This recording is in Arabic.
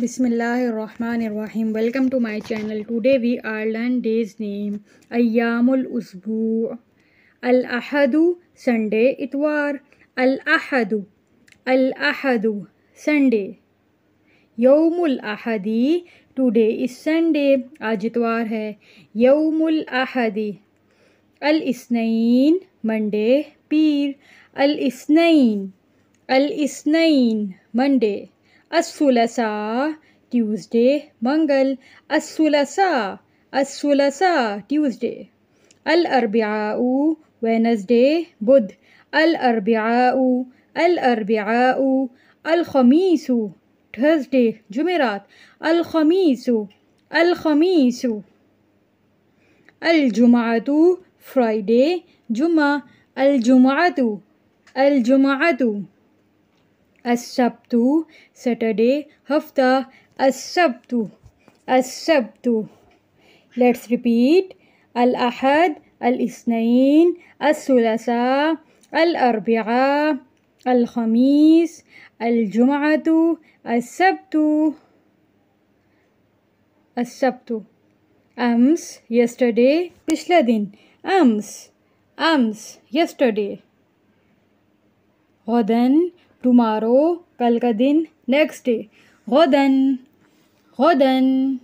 बिसमीम welcome to my channel today we are learn days name अयामसबू अलहदु Sunday इतवार अलहदु अलहदु संडे यौमुलहदी टुडे इस संडे आज इतवार है यौमुलहदी अलस्नैन मंडे पीर अलस्नैन अलस्नैन मंडे الثلاثاء Tuesday منجل الثلاثاء الثلاثاء Tuesday الأربعاء Wednesday بد الأربعاء الأربعاء الخميس Thursday جمعرات الخميس الخميس الجمعة Friday جمعة الجمعة الجمعة السبت Saturday هفتة السبت السبت Let's repeat الأحد الاثنين الثلاثاء الأربعاء الخميس الجمعة السبت السبت أمس yesterday بشلا دين أمس أمس yesterday غدا टुमारो कल का दिन नेक्स्ट डे हो गदन